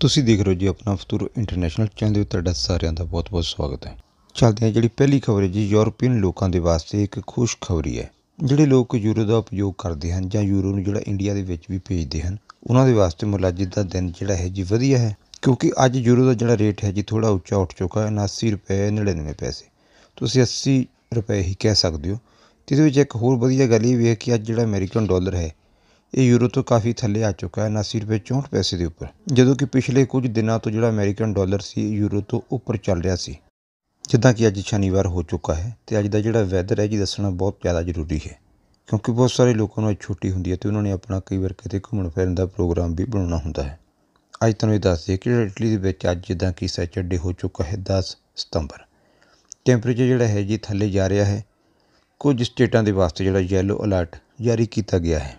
ਤੁਸੀਂ ਦੇਖ ਰਹੇ ਹੋ ਜੀ ਆਪਣਾ ਫਤੂਰ ਇੰਟਰਨੈਸ਼ਨਲ ਚੈਨਲ ਦੇ ਤੁਹਾਡਾ ਸਾਰਿਆਂ ਦਾ ਬਹੁਤ-ਬਹੁਤ ਸਵਾਗਤ ਹੈ ਚਲਦੇ ਹਾਂ ਜਿਹੜੀ ਪਹਿਲੀ ਖਬਰ ਹੈ ਜੀ ਯੂਰਪੀਅਨ ਲੋਕਾਂ ਦੇ ਵਾਸਤੇ ਇੱਕ ਖੁਸ਼ਖਬਰੀ ਹੈ ਜਿਹੜੇ ਲੋਕ ਯੂਰੋ ਦਾ ਉਪਯੋਗ ਕਰਦੇ ਹਨ ਜਾਂ ਯੂਰੋ ਨੂੰ ਜਿਹੜਾ ਇੰਡੀਆ ਦੇ ਵਿੱਚ ਵੀ ਭੇਜਦੇ ਹਨ ਉਹਨਾਂ ਦੇ ਵਾਸਤੇ ਮੁਲਾਜ਼ਮ ਦਾ ਦਿਨ ਜਿਹੜਾ ਹੈ ਜੀ ਵਧੀਆ ਹੈ ਕਿਉਂਕਿ ਅੱਜ ਯੂਰੋ ਦਾ ਜਿਹੜਾ ਰੇਟ ਹੈ ਜੀ ਥੋੜਾ ਉੱਚਾ ਉੱਠ ਚੁੱਕਾ ਹੈ 79 ਰੁਪਏ 99 ਪੈਸੇ ਤੁਸੀਂ 80 ਰੁਪਏ ਹੀ ਕਹਿ ਸਕਦੇ ਹੋ ਤੇ ਇਹਦੇ ਵਿੱਚ ਇੱਕ ਹੋਰ ਵਧੀਆ ਗੱਲ ਇਹ ਵੀ ਹੈ ਕਿ ਅੱਜ ਜਿਹੜਾ ਅਮਰੀਕਨ ਡਾਲਰ ਹੈ ਇਹ ਯੂਰੋ ਤੋਂ ਕਾਫੀ ਥੱਲੇ ਆ ਚੁੱਕਾ ਹੈ 79 ਰੁਪਏ 64 ਪੈਸੇ ਦੇ ਉੱਪਰ ਜਦੋਂ ਕਿ ਪਿਛਲੇ ਕੁਝ ਦਿਨਾਂ ਤੋਂ ਜਿਹੜਾ ਅਮਰੀਕਨ ਡਾਲਰ ਸੀ ਯੂਰੋ ਤੋਂ ਉੱਪਰ ਚੱਲ ਰਿਹਾ ਸੀ ਜਿੱਦਾਂ ਕਿ ਅੱਜ ਸ਼ਨੀਵਾਰ ਹੋ ਚੁੱਕਾ ਹੈ ਤੇ ਅੱਜ ਦਾ ਜਿਹੜਾ ਵੈਦਰ ਹੈ ਜੀ ਦੱਸਣਾ ਬਹੁਤ ਜ਼ਿਆਦਾ ਜ਼ਰੂਰੀ ਹੈ ਕਿਉਂਕਿ ਬਹੁਤ ਸਾਰੇ ਲੋਕਾਂ ਨੂੰ ਛੁੱਟੀ ਹੁੰਦੀ ਹੈ ਤੇ ਉਹਨਾਂ ਨੇ ਆਪਣਾ ਕਈ ਵਾਰ ਕਿਤੇ ਘੁੰਮਣ ਫਿਰਨ ਦਾ ਪ੍ਰੋਗਰਾਮ ਵੀ ਬਣਾਉਣਾ ਹੁੰਦਾ ਹੈ ਅੱਜ ਤੁਹਾਨੂੰ ਇਹ ਦੱਸ ਦਈਏ ਕਿ ਇਟਲੀ ਦੇ ਵਿੱਚ ਅੱਜ ਜਿੱਦਾਂ ਕਿ ਸੈਚਰਡੇ ਹੋ ਚੁੱਕਾ ਹੈ 10 ਸਤੰਬਰ ਟੈਂਪਰੇਚਰ ਜਿਹੜਾ ਹੈ ਜੀ ਥੱਲੇ ਜਾ ਰਿਹਾ ਹੈ ਕੁਝ ਸਟੇਟਾਂ ਦੇ ਵਾਸਤੇ ਜਿਹੜਾ ਯੈਲੋ ਅਲਰਟ ਜਾਰੀ ਕੀਤਾ ਗਿਆ ਹੈ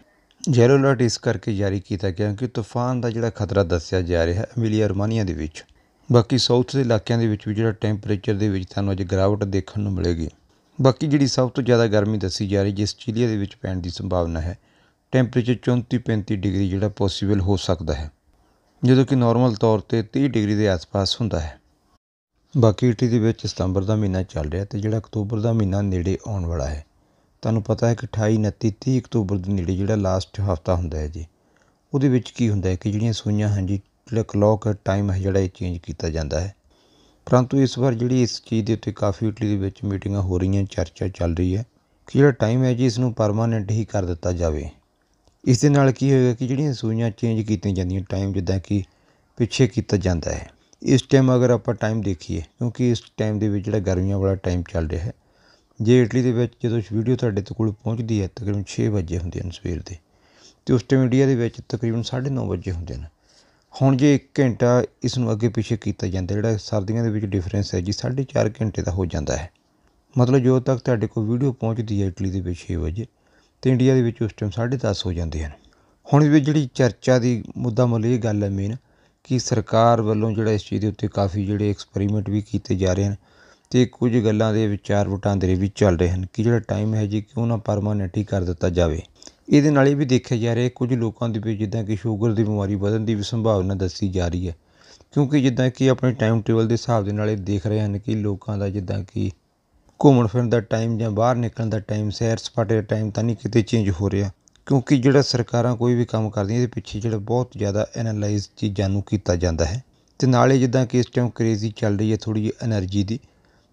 ਯੈਲੋ ਅਲਰਟ ਇਸ ਕਰਕੇ ਜਾਰੀ ਕੀਤਾ ਗਿਆ ਕਿ ਤੂਫਾਨ ਦਾ ਜਿਹੜਾ ਖਤਰਾ ਦੱਸਿਆ ਜਾ ਰਿਹਾ ਹੈ ਅਮੀਲੀਆ ਰਮਾਨੀਆ ਦੇ ਵਿੱਚ ਬਾਕੀ ਸਾਊਥ ਦੇ ਇਲਾਕਿਆਂ ਦੇ ਵਿੱਚ ਵੀ ਜਿਹੜਾ ਟੈਂਪਰੇਚਰ ਦੇ ਵਿੱਚ ਤੁਹਾਨੂੰ ਅੱਜ ਗਰਾਵਟ ਦੇਖਣ ਨੂੰ ਮਿਲੇਗੀ ਬਾਕੀ ਜਿਹੜੀ ਸਭ ਤੋਂ ਜ਼ਿਆਦਾ ਗਰਮੀ ਦੱਸੀ ਜਾ ਰਹੀ ਜਿਸ ਚੀਲੀਆ ਦੇ ਵਿੱਚ ਪੈਣ ਦੀ ਸੰਭਾਵਨਾ ਹੈ ਟੈਂਪਰੇਚਰ 34 35 ਡਿਗਰੀ ਜਿਹੜਾ ਪੋਸੀਬਲ ਹੋ ਸਕਦਾ ਹੈ ਜਦੋਂ ਕਿ ਨਾਰਮਲ ਤੌਰ ਤੇ 30 ਡਿਗਰੀ ਦੇ ਆਸ-ਪਾਸ ਹੁੰਦਾ ਹੈ ਬਾਕੀ ਇਟਲੀ ਦੇ ਵਿੱਚ ਸਤੰਬਰ ਦਾ ਮਹੀਨਾ ਚੱਲ ਰਿਹਾ ਤੇ ਜਿਹੜਾ ਅਕਤੂਬਰ ਦਾ ਮਹੀਨਾ ਨੇੜੇ ਆਉਣ ਵਾਲਾ ਹੈ ਤੁਹਾਨੂੰ ਪਤਾ ਹੈ ਕਿ 28 29 30 ਅਕਤੂਬਰ ਦੇ ਨੇੜੇ ਜਿਹੜਾ ਲਾਸਟ ਹਫ਼ਤਾ ਹੁੰਦਾ ਹੈ ਜੀ ਉਹਦੇ ਵਿੱਚ ਕੀ ਹੁੰਦਾ ਹੈ ਕਿ ਜਿਹੜੀਆਂ ਸੂਈਆਂ ਹਨ ਜੀ ਜਿਹੜਾ ਕਲੌਕ ਟਾਈਮ ਹੈ ਜਿਹੜਾ ਇਹ ਚੇਂਜ ਕੀਤਾ ਜਾਂਦਾ ਹੈ ਪਰੰਤੂ ਇਸ ਵਾਰ ਜਿਹੜੀ ਇਸ ਚੀਜ਼ ਦੇ ਉੱਤੇ ਕਾਫੀ ਇਟਲੀ ਦੇ ਵਿੱਚ ਮੀਟਿੰਗਾਂ ਹੋ ਰਹੀਆਂ ਚਰਚਾ ਚੱਲ ਰਹੀ ਹੈ ਕਿ ਜਿਹੜਾ ਟਾਈਮ ਹੈ ਜੀ ਇਸ ਨੂੰ ਪਰਮਾਨੈਂਟ ਹੀ ਕਰ ਦਿੱਤਾ ਜਾਵੇ ਇਸ ਦੇ ਨਾਲ ਕੀ ਹੋਏਗਾ ਕਿ ਜਿਹੜੀਆਂ ਸੂਈਆਂ ਚੇਂਜ ਕੀਤੀਆਂ ਜਾਂਦੀਆਂ ਟਾਈਮ ਜਿੱਦਾਂ ਕਿ ਪਿੱਛੇ ਕੀਤਾ ਜਾਂਦਾ ਹੈ ਇਸ ਟਾਈਮ ਅਗਰ ਆਪਾਂ ਟਾਈਮ ਦੇਖੀਏ ਕਿਉਂਕਿ ਇਸ ਟਾਈਮ ਦੇ ਵਿੱਚ ਜਿਹੜਾ ਗਰਮੀਆਂ ਵਾਲਾ ਟਾਈਮ ਚੱਲ ਰਿਹਾ ਹੈ ਜੇ ਇਟਲੀ ਦੇ ਵਿੱਚ ਜਦੋਂ ਵੀਡੀਓ ਤੁਹਾਡੇ ਕੋਲ ਪਹੁੰਚਦੀ ਹੈ ਤਕਰੀਬਨ 6 ਵਜੇ ਹੁੰਦੇ ਹਨ ਸਵੇਰ ਦੇ ਤੇ ਉਸ ਟਾਈਮ ਇੰਡੀਆ ਦੇ ਵਿੱਚ ਤਕਰੀਬਨ 9:30 ਵਜੇ ਹੁੰਦੇ ਹਨ ਹੁਣ ਜੇ 1 ਘੰਟਾ ਇਸ ਨੂੰ ਅੱਗੇ ਪਿੱਛੇ ਕੀਤਾ ਜਾਂਦਾ ਜਿਹੜਾ ਸਰਦੀਆਂ ਦੇ ਵਿੱਚ ਡਿਫਰੈਂਸ ਹੈ ਜੀ 4.5 ਘੰਟੇ ਦਾ ਹੋ ਜਾਂਦਾ ਹੈ ਮਤਲਬ ਜੋ ਤੱਕ ਤੁਹਾਡੇ ਕੋਲ ਵੀਡੀਓ ਪਹੁੰਚਦੀ ਹੈ ਇਟਲੀ ਦੇ ਵਿੱਚ 6 ਵਜੇ ਤੇ ਇੰਡੀਆ ਦੇ ਵਿੱਚ ਉਸ ਟਾਈਮ 10:30 ਹੋ ਜਾਂਦੇ ਹਨ ਹੁਣ ਵੀ ਜਿਹੜੀ ਚਰਚਾ ਦੀ ਮੁੱਦਾ ਮਲ ਗੱਲ ਹੈ ਮੇਨ ਕਿ ਸਰਕਾਰ ਵੱਲੋਂ ਜਿਹੜਾ ਇਸ ਚੀਜ਼ ਦੇ ਉੱਤੇ ਕਾਫੀ ਜਿਹੜੇ ਐਕਸਪੈਰੀਮੈਂਟ ਵੀ ਕੀਤੇ ਜਾ ਰਹੇ ਹਨ ਤੇ ਕੁਝ ਗੱਲਾਂ ਦੇ ਵਿਚਾਰ ਵਟਾਂਦਰੇ ਵੀ ਚੱਲ ਰਹੇ ਹਨ ਕਿ ਜਿਹੜਾ ਟਾਈਮ ਹੈ ਜੀ ਕਿਉਂ ਨਾ ਪਰਮਾਨੈਂਟ ਹੀ ਕਰ ਦਿੱਤਾ ਜਾਵੇ ਇਹਦੇ ਨਾਲ ਇਹ ਵੀ ਦੇਖਿਆ ਜਾ ਰਿਹਾ ਕੁਝ ਲੋਕਾਂ ਦੇ ਵਿੱਚ ਜਿੱਦਾਂ ਕਿ ਸ਼ੂਗਰ ਦੀ ਬਿਮਾਰੀ ਵਧਣ ਦੀ ਵੀ ਸੰਭਾਵਨਾ ਦੱਸੀ ਜਾ ਰਹੀ ਹੈ ਕਿਉਂਕਿ ਜਿੱਦਾਂ ਕਿ ਆਪਣੇ ਟਾਈਮ ਟੇਬਲ ਦੇ ਹਿਸਾਬ ਦੇ ਨਾਲ ਇਹ ਦੇਖ ਰਹੇ ਹਨ ਕਿ ਲੋਕਾਂ ਦਾ ਜਿੱਦਾਂ ਕਿ ਘੁੰਮਣ ਫਿਰਨ ਦਾ ਟਾਈਮ ਜਾਂ ਬਾਹਰ ਨਿਕਲਣ ਦਾ ਟਾਈਮ ਸੈਰ ਸਪਾਟੇ ਦਾ ਟਾਈਮ ਤਾਂ ਨਹੀਂ ਕਿਤੇ ਚੇਂਜ ਹੋ ਰਿਹਾ ਕਿਉਂਕਿ ਜਿਹੜਾ ਸਰਕਾਰਾਂ ਕੋਈ ਵੀ ਕੰਮ ਕਰਦੀਆਂ ਇਹਦੇ ਪਿੱਛੇ ਜਿਹੜਾ ਬਹੁਤ ਜ਼ਿਆਦਾ ਐਨਾਲਾਈਜ਼ ਚੀਜ਼ਾਂ ਨੂੰ ਕੀਤਾ ਜਾਂਦਾ ਹੈ ਤੇ ਨਾਲੇ ਜਿੱਦਾਂ ਕਿ ਇਸ ਟਾਈਮ ਕ੍ਰੇਜ਼ੀ ਚੱਲ ਰਹੀ ਹੈ ਥੋੜੀ ਜਿਹੀ એનર્ਜੀ ਦੀ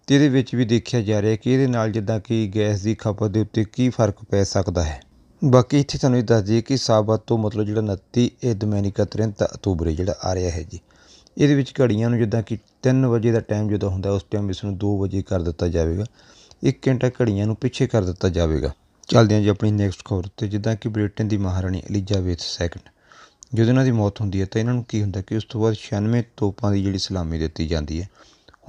ਤੇ ਇਹਦੇ ਵਿੱਚ ਵੀ ਦੇਖਿਆ ਜਾ ਰਿਹਾ ਕਿ ਇਹਦੇ ਨਾਲ ਜਿੱਦਾਂ ਕਿ ਗੈਸ ਦੀ ਖਪਤ ਦੇ ਉੱਤੇ ਕੀ ਫਰਕ ਪੈ ਸਕਦਾ ਹੈ ਬਾਕੀ ਇੱਥੇ ਤੁਹਾਨੂੰ ਇਹ ਦੱਸ ਦਈਏ ਕਿ ਸਾਬਤ ਤੋਂ ਮਤਲਬ ਜਿਹੜਾ 29 ਇਹ ਦਮੈਨਿਕਾ 30 ਅਕਤੂਬਰ ਜਿਹੜਾ ਆ ਰਿਹਾ ਹੈ ਜੀ ਇਹਦੇ ਵਿੱਚ ਘੜੀਆਂ ਨੂੰ ਜਿੱਦਾਂ ਕਿ 3 ਵਜੇ ਦਾ ਟਾਈਮ ਜਦੋਂ ਹੁੰਦਾ ਉਸ ਟਾਈਮ ਇਸ ਨੂੰ 2 ਵਜੇ ਕਰ ਦਿੱਤਾ ਜਾਵੇਗਾ 1 ਘੰਟਾ ਘੜੀਆਂ ਨੂੰ ਪਿੱਛੇ ਕਰ ਦਿੱਤਾ ਜਾਵੇਗਾ ਚੱਲਦੇ ਹਾਂ ਜੀ ਆਪਣੀ ਨੈਕਸਟ ਖਬਰ ਤੇ ਜਿੱਦਾਂ ਕਿ ਬ੍ਰਿਟੇਨ ਦੀ ਮਹਾਰਾਣੀ ਐਲਿਜ਼ਾਬੇਥ ਸੈਕੰਡ ਜਦੋਂ ਇਹਨਾਂ ਦੀ ਮੌਤ ਹੁੰਦੀ ਹੈ ਤਾਂ ਇਹਨਾਂ ਨੂੰ ਕੀ ਹੁੰਦਾ ਕਿ ਉਸ ਤੋਂ ਬਾਅਦ 96 ਤੋਪਾਂ ਦੀ ਜਿਹੜੀ ਸਲਾਮੀ ਦਿੱਤੀ ਜਾਂਦੀ ਹੈ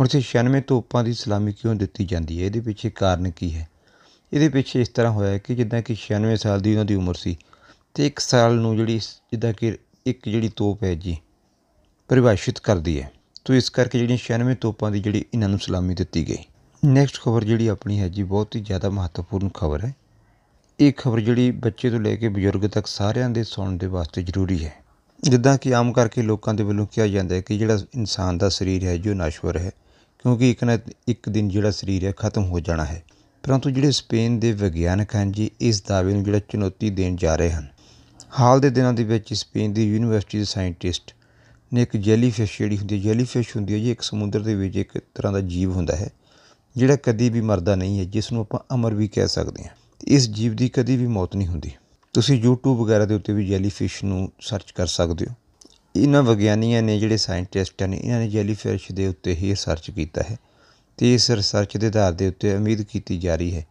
ਹੁਣ ਤੁਸੀਂ 96 ਤੋਪਾਂ ਦੀ ਸਲਾਮੀ ਕਿਉਂ ਦਿੱਤੀ ਜਾਂਦੀ ਹੈ ਇਹਦੇ ਪਿੱਛੇ ਕਾਰਨ ਕੀ ਹੈ ਇਹਦੇ ਪਿੱਛੇ ਇਸ ਤਰ੍ਹਾਂ ਹੋਇਆ ਕਿ ਜਿੱਦਾਂ ਕਿ 96 ਸਾਲ ਦੀ ਉਹਨਾਂ ਦੀ ਉਮਰ ਸੀ ਤੇ ਇੱਕ ਸਾਲ ਨੂੰ ਜਿਹੜੀ ਜਿੱਦਾਂ ਕਿ ਇੱਕ ਜਿਹੜੀ ਤੋਪ ਹੈ ਜੀ ਪਰਿਭਾਸ਼ਿਤ ਕਰਦੀ ਹੈ ਤੋ ਇਸ ਕਰਕੇ ਜਿਹੜੀ 96 ਤੋਪਾਂ ਦੀ ਜਿਹੜੀ ਇਹਨਾਂ ਨੂੰ ਸਲਾਮੀ ਦਿੱਤੀ ਗਈ ਨੈਕਸਟ ਖਬਰ ਜਿਹੜੀ ਆਪਣੀ ਹੈ ਜੀ ਬਹੁਤ ਹੀ ਜ਼ਿਆਦਾ ਮਹੱਤਵਪੂਰਨ ਖਬਰ ਹੈ ਇਹ ਖਬਰ ਜਿਹੜੀ ਬੱਚੇ ਤੋਂ ਲੈ ਕੇ ਬਜ਼ੁਰਗ ਤੱਕ ਸਾਰਿਆਂ ਦੇ ਸੁਣਨ ਦੇ ਵਾਸਤੇ ਜ਼ਰੂਰੀ ਹੈ ਜਿੱਦਾਂ ਕਿ ਆਮ ਕਰਕੇ ਲੋਕਾਂ ਦੇ ਵੱਲੋਂ ਕਿਹਾ ਜਾਂਦਾ ਹੈ ਕਿ ਜਿਹੜਾ ਇਨਸਾਨ ਦਾ ਸਰੀਰ ਹੈ ਜੋ ਨਾਸ਼ਵਰ ਹੈ ਕਿਉਂਕਿ ਇੱਕ ਨਾ ਇੱਕ ਦਿਨ ਜਿਹੜਾ ਸਰੀਰ ਹੈ ਖਤਮ ਹੋ ਜਾਣਾ ਹੈ ਪਰੰਤੂ ਜਿਹੜੇ ਸਪੇਨ ਦੇ ਵਿਗਿਆਨਕ ਹਨ ਜੀ ਇਸ ਦਾਅਵੇ ਨੂੰ ਜਿਹੜਾ ਚੁਣੌਤੀ ਦੇਣ ਜਾ ਰਹੇ ਹਨ ਹਾਲ ਦੇ ਦਿਨਾਂ ਦੇ ਵਿੱਚ ਸਪੇਨ ਦੀ ਯੂਨੀਵਰਸਿਟੀ ਦੇ ਸਾਇੰਟਿਸਟ ਨੇ ਇੱਕ ਜੈਲੀਫਿਸ਼ ਜਿਹੜੀ ਹੁੰਦੀ ਹੈ ਜੈਲੀਫਿਸ਼ ਹੁੰਦੀ ਹੈ ਜੀ ਇੱਕ ਸਮੁੰਦਰ ਦੇ ਵਿੱਚ ਇੱਕ ਤਰ੍ਹਾਂ ਦਾ ਜੀਵ ਹੁੰਦਾ ਹੈ ਜਿਹੜਾ ਕਦੀ ਵੀ ਮਰਦਾ ਨਹੀਂ ਹੈ ਜਿਸ ਨੂੰ ਆਪਾਂ ਅਮਰ ਵੀ ਕਹਿ ਸਕਦੇ ਹਾਂ ਇਸ ਜੀਵ ਦੀ ਕਦੀ ਵੀ ਮੌਤ ਨਹੀਂ ਹੁੰਦੀ ਤੁਸੀਂ YouTube ਵਗੈਰਾ ਦੇ ਉੱਤੇ ਵੀ ਜੈਲੀਫਿਸ਼ ਨੂੰ ਸਰਚ ਕਰ ਸਕਦੇ ਹੋ ਇਹਨਾਂ ਵਿਗਿਆਨੀਆਂ ਨੇ ਜਿਹੜੇ ਸਾਇੰਟਿਸਟ ਨੇ ਇਹਨਾਂ ਨੇ ਜੈਲੀਫਿਸ਼ ਦੇ ਉੱਤੇ ਹੀ ਰਿਸਰਚ ਕੀਤਾ ਹੈ ਤੇ ਇਸ ਰਿਸਰਚ ਦੇ ਆਧਾਰ ਦੇ ਉੱਤੇ ਉਮੀਦ ਕੀਤੀ ਜਾ ਰਹੀ ਹੈ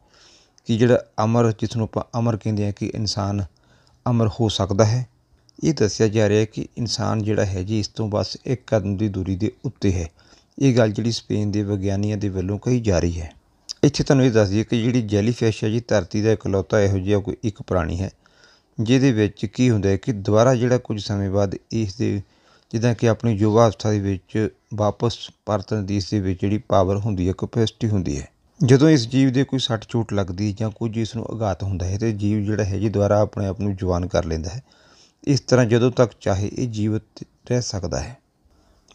ਕਿ ਜਿਹੜਾ ਅਮਰ ਜਿਸ ਨੂੰ ਆਪਾਂ ਅਮਰ ਕਹਿੰਦੇ ਆ ਕਿ ਇਨਸਾਨ ਅਮਰ ਹੋ ਸਕਦਾ ਹੈ ਇਹ ਦੱਸਿਆ ਜਾ ਰਿਹਾ ਹੈ ਕਿ ਇਨਸਾਨ ਜਿਹੜਾ ਹੈ ਜੀ ਇਸ ਤੋਂ ਬਸ ਇੱਕ ਕਦਮ ਦੀ ਦੂਰੀ ਦੇ ਉੱਤੇ ਹੈ ਇਹ ਗੱਲ ਜਿਹੜੀ ਸਪੇਨ ਦੇ ਵਿਗਿਆਨੀਆਂ ਦੇ ਵੱਲੋਂ ਕਹੀ ਜਾ ਰਹੀ ਹੈ ਇੱਥੇ ਤੁਹਾਨੂੰ ਇਹ ਦੱਸ ਦਈਏ ਕਿ ਜਿਹੜੀ ਜੈਲੀਫਿਸ਼ ਹੈ ਜੀ ਧਰਤੀ ਦਾ ਇਕਲੌਤਾ ਇਹੋ ਜਿਹਾ ਕੋਈ ਇੱਕ ਪ੍ਰਾਣੀ ਹੈ ਜਿਹਦੇ ਵਿੱਚ ਕੀ ਹੁੰਦਾ ਹੈ ਕਿ ਦੁਬਾਰਾ ਜਿਹੜਾ ਕੁਝ ਸਮੇਂ ਬਾਅਦ ਇਸ ਦੇ ਜਿੱਦਾਂ ਕਿ ਆਪਣੀ ਯੁਵਾ ਅਵਸਥਾ ਦੇ ਵਿੱਚ ਵਾਪਸ ਪਰਤਨ ਦੀ ਇਸ ਦੇ ਵਿੱਚ ਜਿਹੜੀ ਪਾਵਰ ਹੁੰਦੀ ਹੈ ਕਪੈਸਿਟੀ ਹੁੰਦੀ ਹੈ ਜਦੋਂ ਇਸ ਜੀਵ ਦੇ ਕੋਈ ਸੱਟ ਚੋਟ ਲੱਗਦੀ ਜਾਂ ਕੁਝ ਇਸ ਨੂੰ ਆਘਾਤ ਹੁੰਦਾ ਹੈ ਤੇ ਜੀਵ ਜਿਹੜਾ ਹੈ ਜੀ ਦੁਬਾਰਾ ਆਪਣੇ ਆਪ ਨੂੰ ਜਵਾਨ ਕਰ ਲੈਂਦਾ ਹੈ ਇਸ ਤਰ੍ਹਾਂ ਜਦੋਂ ਤੱਕ ਚਾਹੇ ਇਹ ਜੀਵਤ ਰਹਿ ਸਕਦਾ ਹੈ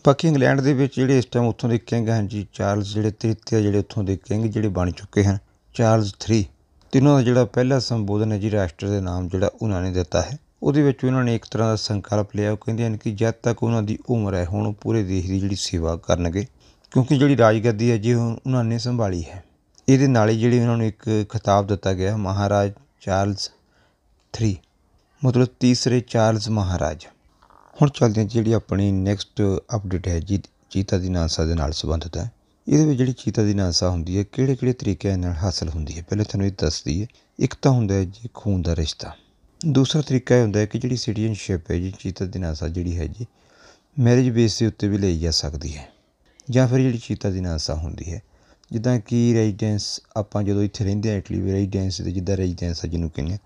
ਬਾਕੀ ਇੰਗਲੈਂਡ ਦੇ ਵਿੱਚ ਜਿਹੜੇ ਇਸ ਟਾਈਮ ਉੱਥੋਂ ਦੇ ਕਿੰਗ ਹਨ ਜੀ ਚਾਰਲਸ ਜਿਹੜੇ ਤ੍ਰਿਤੀਆ ਜਿਹੜੇ ਉੱਥੋਂ ਦੇ ਕਿੰਗ ਜਿਹੜੇ ਬਣ ਚੁੱਕੇ ਹਨ ਚਾਰਲਸ 3 ਤੇ ਉਹਨਾਂ ਦਾ ਜਿਹੜਾ ਪਹਿਲਾ ਸੰਬੋਧਨ ਹੈ ਜੀ ਰਾਸ਼ਟਰ ਦੇ ਨਾਮ ਜਿਹੜਾ ਉਹਨਾਂ ਨੇ ਦਿੱਤਾ ਹੈ ਉਹਦੇ ਵਿੱਚ ਉਹਨਾਂ ਨੇ ਇੱਕ ਤਰ੍ਹਾਂ ਦਾ ਸੰਕਲਪ ਲਿਆ ਉਹ ਕਹਿੰਦੇ ਹਨ ਕਿ ਜਦ ਤੱਕ ਉਹਨਾਂ ਦੀ ਉਮਰ ਹੈ ਹੁਣ ਉਹ ਪੂਰੇ ਦੇਸ਼ ਦੀ ਜਿਹੜੀ ਸੇਵਾ ਕਰਨਗੇ ਕਿਉਂਕਿ ਜਿਹੜੀ ਰਾਜਗੱਦੀ ਹੈ ਜੀ ਉਹਨਾਂ ਨੇ ਸੰਭਾਲੀ ਹੈ ਇਹਦੇ ਨਾਲ ਹੀ ਜਿਹੜੀ ਉਹਨਾਂ ਨੂੰ ਇੱਕ ਖਿਤਾਬ ਦਿੱਤਾ ਗਿਆ ਮਹਾਰਾਜ ਚਾਰਲਸ 3 ਮਤਲਬ ਤੀਸਰੇ ਚਾਰਲਸ ਮਹਾਰਾਜ ਹੁਣ ਚੱਲਦੇ ਹਾਂ ਜਿਹੜੀ ਆਪਣੀ ਨੈਕਸਟ ਅਪਡੇਟ ਹੈ ਜੀ ਚੀਤਾ ਦੀ ਨਾਸਾ ਦੇ ਨਾਲ ਸੰਬੰਧਿਤ ਹੈ ਇਹਦੇ ਵਿੱਚ ਜਿਹੜੀ ਚੀਤਾ ਦੀ ਨਾਸਾ ਹੁੰਦੀ ਹੈ ਕਿਹੜੇ ਕਿਹੜੇ ਤਰੀਕਿਆਂ ਨਾਲ ਹਾਸਲ ਹੁੰਦੀ ਹੈ ਪਹਿਲੇ ਤੁਹਾਨੂੰ ਇਹ ਦੱਸ ਦਈਏ ਇੱਕ ਤਾਂ ਹੁੰਦਾ ਹੈ ਜੀ ਖੂਨ ਦਾ ਰਿਸ਼ਤਾ ਦੂਸਰਾ ਤਰੀਕਾ ਇਹ ਹੁੰਦਾ ਹੈ ਕਿ ਜਿਹੜੀ ਸਿਟੀਜ਼ਨਸ਼ਿਪ ਹੈ ਜੀ ਚੀਤਾ ਦੀ ਨਾਸਾ ਜਿਹੜੀ ਹੈ ਜੀ ਮੈਰਿਜ ਬੇਸ ਦੇ ਉੱਤੇ ਵੀ ਲਈ ਜਾ ਸਕਦੀ ਹੈ ਜਾਂ ਫਿਰ ਜਿਹੜੀ ਚੀਤਾ ਦੀ ਨਾਸਾ ਹੁੰਦੀ ਹੈ ਜਿੱਦਾਂ ਕਿ ਰੈਜ਼ੀਡੈਂਸ ਆਪਾਂ ਜਦੋਂ ਇੱਥੇ ਰਹਿੰਦੇ ਆ ਇਟਲੀ ਵੀ ਰੈਜ਼ੀਡੈਂਸ ਦੇ ਜਿੱਦਾਂ ਰੈਜ਼ੀਡੈਂਸ ਜਿਹਨੂੰ ਕਹਿੰਦੇ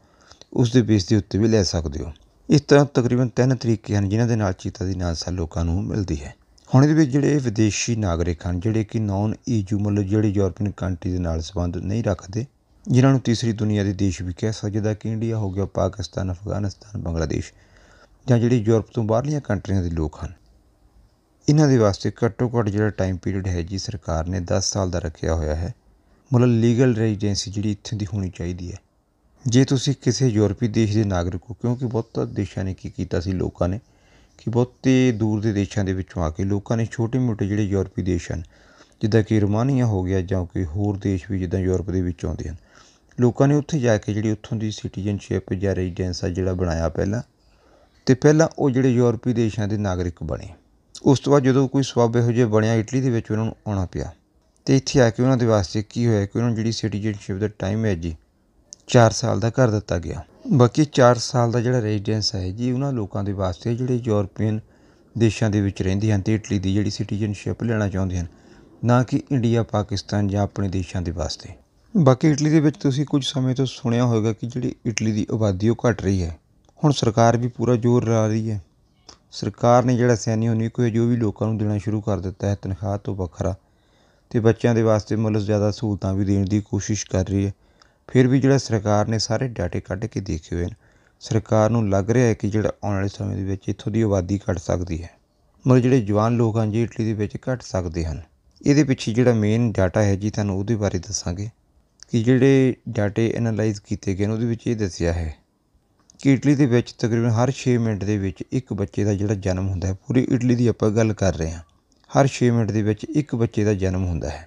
ਉਸ ਦੇ ਬੇਸ ਦੇ ਉੱਤੇ ਵੀ ਲੈ ਸਕਦੇ ਹੋ ਇਸ ਤਰ੍ਹਾਂ ਤਕਰੀਬਨ ਤਿੰਨ ਤਰੀਕੇ ਹਨ ਜਿਨ੍ਹਾਂ ਦੇ ਨਾਲ ਚੀਤਾ ਦੀ ਨਾਸਾ ਲੋਕਾਂ ਨੂੰ ਮਿਲਦੀ ਹੈ ਹੁਣ ਇਹਦੇ ਵਿੱਚ ਜਿਹੜੇ ਵਿਦੇਸ਼ੀ ਨਾਗਰਿਕ ਹਨ ਜਿਹੜੇ ਕਿ ਨੌਨ ਈਯੂ e ਮਤਲਬ ਜਿਹੜੇ ਯੂਰਪੀਅਨ ਕੰਟਰੀ ਦੇ ਨਾਲ ਸੰਬੰਧ ਨਹੀਂ ਰੱਖਦੇ ਜਿਨ੍ਹਾਂ ਨੂੰ ਤੀਸਰੀ ਦੁਨੀਆ ਦੇ ਦੇਸ਼ ਵੀ ਕਹਿ ਸਕਦੇ ਕਿ ਇੰਡੀਆ ਹੋ ਗਿਆ ਪਾਕਿਸਤਾਨ ਅਫਗਾਨਿਸਤਾਨ ਬੰਗਲਾਦੇਸ਼ ਜਾਂ ਜਿਹੜੇ ਯੂਰਪ ਤੋਂ ਬਾਹਰਲੀਆਂ ਕੰਟਰੀਆਂ ਦੇ ਲੋਕ ਹਨ ਇਹਨਾਂ ਦੇ ਵਾਸਤੇ ਘੱਟੋ ਘੱਟ ਜਿਹੜਾ ਟਾਈਮ ਪੀਰੀਅਡ ਹੈ ਜੀ ਸਰਕਾਰ ਨੇ 10 ਸਾਲ ਦਾ ਰੱਖਿਆ ਹੋਇਆ ਹੈ ਮਤਲਬ ਲੀਗਲ ਰੈਜ਼ੀਡੈਂਸੀ ਜਿਹੜੀ ਇੱਥੇ ਦੀ ਹੋਣੀ ਚਾਹੀਦੀ ਹੈ ਜੇ ਤੁਸੀਂ ਕਿਸੇ ਯੂਰਪੀ ਦੇਸ਼ ਦੇ ਨਾਗਰਿਕ ਹੋ ਕਿਉਂਕਿ ਬਹੁਤ ਦੇਸ਼ਾਂ ਨੇ ਕੀ ਕੀਤਾ ਸੀ ਲੋਕਾਂ ਨੇ ਕਿ ਬਹੁਤੇ ਦੂਰ ਦੇ ਦੇਸ਼ਾਂ ਦੇ ਵਿੱਚੋਂ ਆ ਕੇ ਲੋਕਾਂ ਨੇ ਛੋਟੇ ਮੋਟੇ ਜਿਹੜੇ ਯੂਰਪੀ ਦੇਸ਼ ਹਨ ਜਿੱਦਾਂ ਕਿ ਰੋਮਾਨੀਆ ਹੋ ਗਿਆ ਜਾਂ ਕੋਈ ਹੋਰ ਦੇਸ਼ ਵੀ ਜਿੱਦਾਂ ਯੂਰਪ ਦੇ ਵਿੱਚ ਆਉਂਦੇ ਹਨ ਲੋਕਾਂ ਨੇ ਉੱਥੇ ਜਾ ਕੇ ਜਿਹੜੀ ਉੱਥੋਂ ਦੀ ਸਿਟੀਜ਼ਨਸ਼ਿਪ ਜਾਂ ਰੈਜ਼ੀਡੈਂਸ ਆ ਜਿਹੜਾ ਬਣਾਇਆ ਪਹਿਲਾਂ ਤੇ ਪਹਿਲਾਂ ਉਹ ਜਿਹੜੇ ਯੂਰਪੀ ਦੇਸ਼ਾਂ ਦੇ ਨਾਗਰਿਕ ਬਣੇ ਉਸ ਤੋਂ ਬਾਅਦ ਜਦੋਂ ਕੋਈ ਸਵਾਬ ਇਹੋ ਜਿਹਾ ਬਣਿਆ ਇਟਲੀ ਦੇ ਵਿੱਚ ਉਹਨਾਂ ਨੂੰ ਆਉਣਾ ਪਿਆ ਤੇ ਇੱਥੇ ਆ ਕੇ ਉਹਨਾਂ ਦੇ ਵਾਸਤੇ ਕੀ ਹੋਇਆ ਕਿ ਉਹਨਾਂ ਨੂੰ ਜਿਹੜੀ ਸਿਟੀਜ਼ਨਸ਼ਿਪ ਦਾ ਟਾਈਮ ਹੈ ਜੀ 4 ਸਾਲ ਦਾ ਕਰ ਦਿੱਤਾ ਗਿਆ ਬਾਕੀ 4 ਸਾਲ ਦਾ ਜਿਹੜਾ ਰੈਜ਼ੀਡੈਂਸ ਹੈ ਜੀ ਉਹਨਾਂ ਲੋਕਾਂ ਦੇ ਵਾਸਤੇ ਜਿਹੜੇ ਯੂਰਪੀਅਨ ਦੇਸ਼ਾਂ ਦੇ ਵਿੱਚ ਰਹਿੰਦੇ ਹਨ ਤੇ ਇਟਲੀ ਦੀ ਜਿਹੜੀ ਸਿਟੀਜ਼ਨਸ਼ਿਪ ਲੈਣਾ ਚਾਹੁੰਦੇ ਹਨ ਨਾ ਕਿ ਇੰਡੀਆ ਪਾਕਿਸਤਾਨ ਜਾਂ ਆਪਣੇ ਦੇਸ਼ਾਂ ਦੇ ਵਾਸਤੇ ਬਾਕੀ ਇਟਲੀ ਦੇ ਵਿੱਚ ਤੁਸੀਂ ਕੁਝ ਸਮੇਂ ਤੋਂ ਸੁਣਿਆ ਹੋਵੇਗਾ ਕਿ ਜਿਹੜੀ ਇਟਲੀ ਦੀ ਆਬਾਦੀ ਉਹ ਘਟ ਰਹੀ ਹੈ ਹੁਣ ਸਰਕਾਰ ਵੀ ਪੂਰਾ ਜ਼ੋਰ ਲਾ ਰਹੀ ਹੈ ਸਰਕਾਰ ਨੇ ਜਿਹੜਾ ਸੈਨੀ ਹੋਣੀ ਕੋਈ ਜੋ ਵੀ ਲੋਕਾਂ ਨੂੰ ਦੇਣਾ ਸ਼ੁਰੂ ਕਰ ਦਿੱਤਾ ਹੈ ਤਨਖਾਹ ਤੋਂ ਵੱਖਰਾ ਤੇ ਬੱਚਿਆਂ ਦੇ ਵਾਸਤੇ ਮੁੱਲ ਜ਼ਿਆਦਾ ਸਹੂਲਤਾਂ ਵੀ ਦੇਣ ਦੀ ਕੋਸ਼ਿਸ਼ ਕਰ ਰਹੀ ਹੈ ਫਿਰ ਵੀ ਜਿਹੜਾ ਸਰਕਾਰ ਨੇ ਸਾਰੇ ਡਾਟੇ ਕੱਢ ਕੇ ਦੇਖੇ ਹੋਏ ਨੇ ਸਰਕਾਰ ਨੂੰ ਲੱਗ ਰਿਹਾ ਹੈ ਕਿ ਜਿਹੜਾ ਆਉਣ ਵਾਲੇ ਸਮੇਂ ਦੇ ਵਿੱਚ ਇੱਥੋਂ ਦੀ ਆਬਾਦੀ ਘਟ ਸਕਦੀ ਹੈ ਮਤਲਬ ਜਿਹੜੇ ਜਵਾਨ ਲੋਕ ਹਨ ਜੀ ਇਟਲੀ ਦੇ ਵਿੱਚ ਘਟ ਸਕਦੇ ਹਨ ਇਹਦੇ ਪਿੱਛੇ ਜਿਹੜਾ ਮੇਨ ਡਾਟਾ ਹੈ ਜੀ ਤੁਹਾਨੂੰ ਉਹਦੇ ਬਾਰੇ ਦੱਸਾਂਗੇ ਕਿ ਜਿਹੜੇ ਡਾਟੇ ਐਨਲਾਈਜ਼ ਕੀਤੇ ਗਏ ਨੇ ਉਹਦੇ ਵਿੱਚ ਇਹ ਦੱਸਿਆ ਹੈ ਕਿ ਇਟਲੀ ਦੇ ਵਿੱਚ ਤਕਰੀਬਨ ਹਰ 6 ਮਿੰਟ ਦੇ ਵਿੱਚ ਇੱਕ ਬੱਚੇ ਦਾ ਜਿਹੜਾ ਜਨਮ ਹੁੰਦਾ ਹੈ ਪੂਰੀ ਇਟਲੀ ਦੀ ਆਪਾਂ ਗੱਲ ਕਰ ਰਹੇ ਹਾਂ ਹਰ 6 ਮਿੰਟ ਦੇ ਵਿੱਚ ਇੱਕ ਬੱਚੇ ਦਾ ਜਨਮ ਹੁੰਦਾ ਹੈ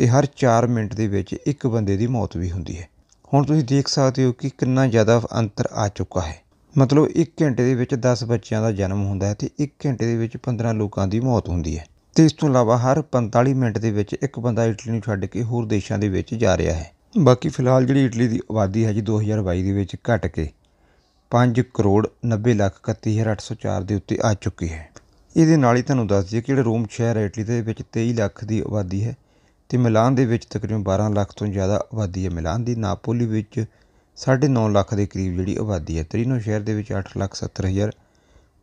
ਤੇ ਹਰ 4 ਮਿੰਟ ਦੇ ਵਿੱਚ ਇੱਕ ਬੰਦੇ ਦੀ ਮੌਤ ਵੀ ਹੁੰਦੀ ਹੈ ਹੁਣ ਤੁਸੀਂ ਦੇਖ ਸਕਦੇ ਹੋ ਕਿ ਕਿੰਨਾ ਜ਼ਿਆਦਾ ਅੰਤਰ ਆ ਚੁੱਕਾ ਹੈ ਮਤਲਬ 1 ਘੰਟੇ ਦੇ ਵਿੱਚ 10 ਬੱਚਿਆਂ ਦਾ ਜਨਮ ਹੁੰਦਾ ਹੈ ਤੇ 1 ਘੰਟੇ ਦੇ ਵਿੱਚ 15 ਲੋਕਾਂ ਦੀ ਮੌਤ ਹੁੰਦੀ ਹੈ ਤੇ ਇਸ ਤੋਂ ਇਲਾਵਾ ਹਰ 45 ਮਿੰਟ ਦੇ ਵਿੱਚ ਇੱਕ ਬੰਦਾ ਇਟਲੀ ਨੂੰ ਛੱਡ ਕੇ ਹੋਰ ਦੇਸ਼ਾਂ ਦੇ ਵਿੱਚ ਜਾ ਰਿਹਾ ਹੈ ਬਾਕੀ ਫਿਲਹਾਲ ਜਿਹੜੀ ਇਟਲੀ ਦੀ ਆਬਾਦੀ ਹੈ ਜੀ 2022 ਦੇ ਵਿੱਚ ਘਟ ਕੇ 5 ਕਰੋੜ 90 ਲੱਖ 31804 ਦੇ ਉੱਤੇ ਆ ਚੁੱਕੀ ਹੈ ਇਹਦੇ ਨਾਲ ਹੀ ਤੁਹਾਨੂੰ ਦੱਸ ਦਈਏ ਕਿ ਜਿਹੜਾ ਰੋਮ ਸ਼ਹਿਰ ਹੈ ਇਟਲੀ ਦੇ ਵਿੱਚ 23 ਲੱਖ ਦੀ ਆਬਾਦੀ ਹੈ ਤੇ ਮਿਲਾਨ ਦੇ ਵਿੱਚ ਤਕਰੀਬਨ 12 ਲੱਖ ਤੋਂ ਜ਼ਿਆਦਾ ਆਬਾਦੀ ਹੈ ਮਿਲਾਨ ਦੀ ਨਾਪੋਲੀ ਵਿੱਚ 9.5 ਲੱਖ ਦੇ ਕਰੀਬ ਜਿਹੜੀ ਆਬਾਦੀ ਹੈ ਤਰੀਨੋ ਸ਼ਹਿਰ ਦੇ ਵਿੱਚ 8 ਲੱਖ 70 ਹਜ਼ਾਰ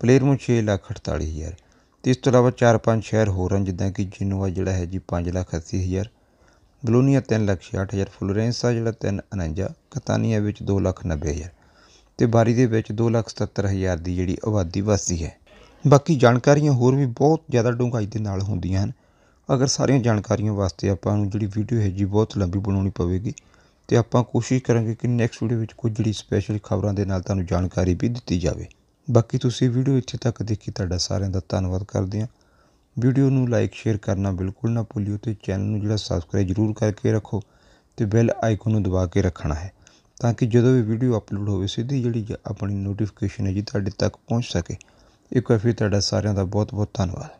ਪਲੇਰਮੋ 6 ਲੱਖ ਅਠਤਾਲੀ ਹਜ਼ਾਰ ਇਸ ਤੋਂ ਇਲਾਵਾ ਚਾਰ ਪੰਜ ਸ਼ਹਿਰ ਹੋਰ ਹਨ ਜਿੱਦਾਂ ਕਿ ਜਿਨੋਵਾ ਜਿਹੜਾ ਹੈ ਜੀ 5 ਲੱਖ ਅੱਸੀ ਹਜ਼ਾਰ ਬਲੋਨੀਆ 3 ਲੱਖ ਛਿਆਹਠ ਹਜ਼ਾਰ ਫਲੋਰੈਂਸਾ ਜਿਹੜਾ 349 ਕਤਾਨੀਆ ਵਿੱਚ 2 ਲੱਖ ਨੱਬੇ ਹਜ਼ਾਰ ਬਾਰੀ ਦੇ ਵਿੱਚ 2 ਲੱਖ ਸਤੱਤਰ ਹਜ਼ਾਰ ਦੀ ਜਿਹੜੀ ਆਬਾਦੀ ਵਸਦੀ ਹੈ ਬਾਕੀ ਜਾਣਕਾਰੀਆਂ ਹੋਰ ਵੀ ਬਹੁਤ ਜ਼ਿਆਦਾ ਡੂੰਘਾਈ ਦੇ ਨਾਲ ਹੁੰਦੀਆਂ ਹਨ ਅਗਰ ਸਾਰੀਆਂ ਜਾਣਕਾਰੀਆਂ ਵਾਸਤੇ ਆਪਾਂ ਨੂੰ ਜਿਹੜੀ ਵੀਡੀਓ ਹੈ ਜੀ ਬਹੁਤ ਲੰਬੀ ਬਣਾਉਣੀ ਪਵੇਗੀ ਤੇ ਆਪਾਂ ਕੋਸ਼ਿਸ਼ ਕਰਾਂਗੇ ਕਿ ਨੈਕਸਟ ਵੀਡੀਓ ਵਿੱਚ ਕੁਝ ਜਿਹੜੀ ਸਪੈਸ਼ਲ ਖਬਰਾਂ ਦੇ ਨਾਲ ਤੁਹਾਨੂੰ ਜਾਣਕਾਰੀ ਵੀ ਦਿੱਤੀ ਜਾਵੇ ਬਾਕੀ ਤੁਸੀਂ ਵੀਡੀਓ ਇੱਥੇ ਤੱਕ ਦੇਖੀ ਤੁਹਾਡਾ ਸਾਰਿਆਂ ਦਾ ਧੰਨਵਾਦ ਕਰਦੇ ਹਾਂ ਵੀਡੀਓ ਨੂੰ ਲਾਈਕ ਸ਼ੇਅਰ ਕਰਨਾ ਬਿਲਕੁਲ ਨਾ ਭੁੱਲਿਓ ਤੇ ਚੈਨਲ ਨੂੰ ਜਿਹੜਾ ਸਬਸਕ੍ਰਾਈਬ ਜ਼ਰੂਰ ਕਰਕੇ ਰੱਖੋ ਤੇ ਬੈਲ ਆਈਕਨ ਨੂੰ ਦਬਾ ਕੇ ਰੱਖਣਾ ਹੈ ਤਾਂ ਕਿ ਜਦੋਂ ਵੀ ਵੀਡੀਓ ਅਪਲੋਡ ਹੋਵੇ ਸਿੱਧੀ ਜਿਹੜੀ ਆਪਣੀ ਨੋਟੀਫਿਕੇਸ਼ਨ ਹੈ ਜੀ ਤੁਹਾਡੇ ਤੱਕ ਪਹੁੰਚ ਸਕੇ ਇੱਕ ਵਾਰ ਫਿਰ ਤੁਹਾਡਾ ਸਾਰਿਆਂ ਦਾ ਬਹੁਤ ਬਹੁਤ ਧੰਨਵਾਦ